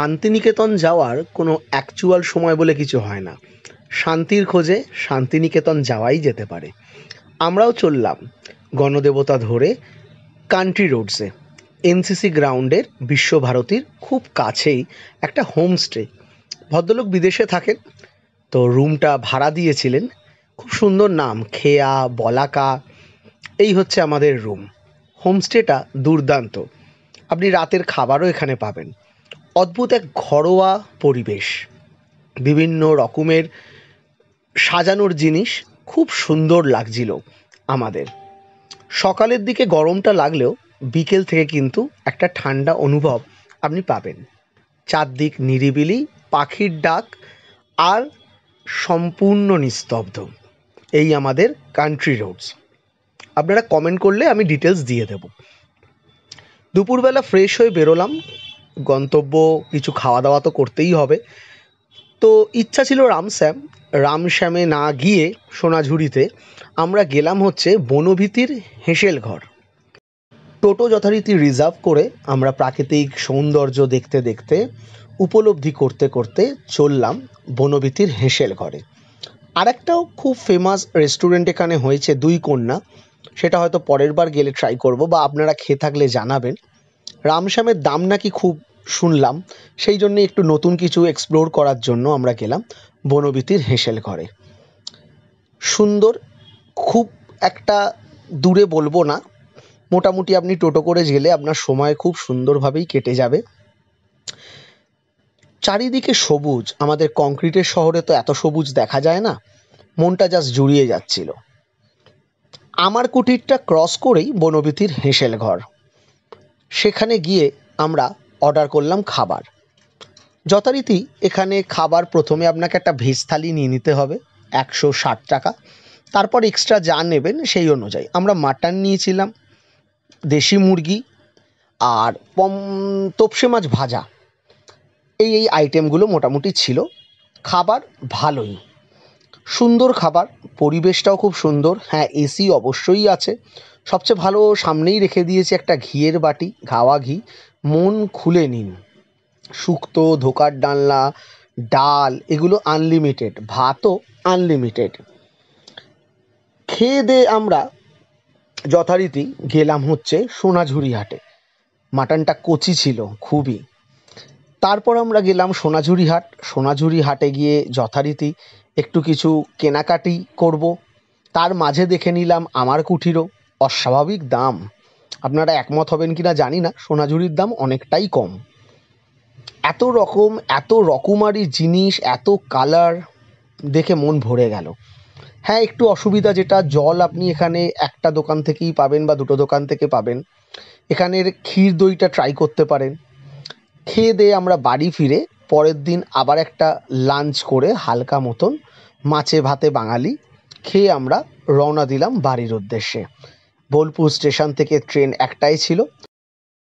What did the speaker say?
শান্তিনিকেতন যাওয়ার কোনো অ্যাকচুয়াল সময় বলে কিছু হয় না শান্তির খোঁজে শান্তিনিকেতন যাওয়াই যেতে পারে আমরাও চললাম গণদেবতা ধরে কান্ট্রি রোডসে এনসিসি গ্রাউন্ডের বিশ্বভারতীর খুব কাছেই একটা হোমস্টে ভদ্রলোক বিদেশে থাকেন তো রুমটা ভাড়া দিয়েছিলেন খুব সুন্দর নাম খেয়া বলাকা এই হচ্ছে আমাদের রুম হোমস্টেটা দুর্দান্ত আপনি রাতের খাবারও এখানে পাবেন অদ্ভুত এক ঘরোয়া পরিবেশ বিভিন্ন রকমের সাজানোর জিনিস খুব সুন্দর লাগছিল আমাদের সকালের দিকে গরমটা লাগলেও বিকেল থেকে কিন্তু একটা ঠান্ডা অনুভব আপনি পাবেন চারদিক নিরিবিলি পাখির ডাক আর সম্পূর্ণ নিস্তব্ধ এই আমাদের কান্ট্রি রোডস আপনারা কমেন্ট করলে আমি ডিটেলস দিয়ে দেব দুপুরবেলা ফ্রেশ হয়ে বেরোলাম গন্তব্য কিছু খাওয়া দাওয়া তো করতেই হবে তো ইচ্ছা ছিল রামশ্যাম রামশ্যামে না গিয়ে সোনাঝুরিতে আমরা গেলাম হচ্ছে বনভীতির হেসেল ঘর টোটো যথারীতি রিজার্ভ করে আমরা প্রাকৃতিক সৌন্দর্য দেখতে দেখতে উপলব্ধি করতে করতে চললাম বনভীতির হেঁসেল ঘরে আরেকটাও খুব ফেমাস রেস্টুরেন্ট এখানে হয়েছে দুই কন্যা সেটা হয়তো পরের বার গেলে ট্রাই করব বা আপনারা খেয়ে থাকলে জানাবেন রামশ্যামের দাম নাকি খুব শুনলাম সেই জন্যে একটু নতুন কিছু এক্সপ্লোর করার জন্য আমরা গেলাম বনবীতির হেঁসেল ঘরে সুন্দর খুব একটা দূরে বলবো না মোটামুটি আপনি টোটো করে গেলে আপনার সময় খুব সুন্দরভাবেই কেটে যাবে চারিদিকে সবুজ আমাদের কংক্রিটের শহরে তো এত সবুজ দেখা যায় না মনটা জাস্ট জুড়িয়ে যাচ্ছিল আমার কুটিরটা ক্রস করেই বনবীতির হেঁসেল ঘর সেখানে গিয়ে আমরা অর্ডার করলাম খাবার যথারীতি এখানে খাবার প্রথমে আপনাকে একটা ভেজ থালি নিয়ে নিতে হবে একশো ষাট টাকা তারপর এক্সট্রা যা নেবেন সেই অনুযায়ী আমরা মাটন নিয়েছিলাম দেশি মুরগি আর পম তপসে মাছ ভাজা এই এই আইটেমগুলো মোটামুটি ছিল খাবার ভালোই সুন্দর খাবার পরিবেশটাও খুব সুন্দর হ্যাঁ এসি অবশ্যই আছে সবচেয়ে ভালো সামনেই রেখে দিয়েছে একটা ঘিয়ের বাটি ঘাওয়া ঘি মন খুলে নিন শুক্তো ধোকার ডালনা ডাল এগুলো আনলিমিটেড ভাতও আনলিমিটেড খেয়ে দেয়ে আমরা যথারীতি গেলাম হচ্ছে সোনাঝুরি হাটে মাটনটা কচি ছিল খুবই তারপর আমরা গেলাম সোনাঝুরি হাট সোনাঝুরি হাটে গিয়ে যথারীতি একটু কিছু কেনাকাটি করব তার মাঝে দেখে নিলাম আমার কুঠিরও অস্বাভাবিক দাম আপনারা একমত হবেন কি না জানি না সোনাঝুরির দাম অনেকটাই কম এত রকম এত রকমারি জিনিস এত কালার দেখে মন ভরে গেল হ্যাঁ একটু অসুবিধা যেটা জল আপনি এখানে একটা দোকান থেকেই পাবেন বা দুটো দোকান থেকে পাবেন এখানের ক্ষীর দইটা ট্রাই করতে পারেন খেয়ে দিয়ে আমরা বাড়ি ফিরে পরের দিন আবার একটা লাঞ্চ করে হালকা মতন মাছে ভাতে বাঙালি খেয়ে আমরা রওনা দিলাম বাড়ির উদ্দেশ্যে বোলপুর স্টেশন থেকে ট্রেন একটাই ছিল